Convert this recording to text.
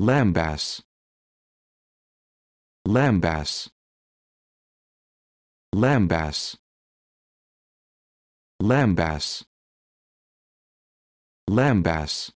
Lambas. Lambas. Lambas. Lambas. Lambas.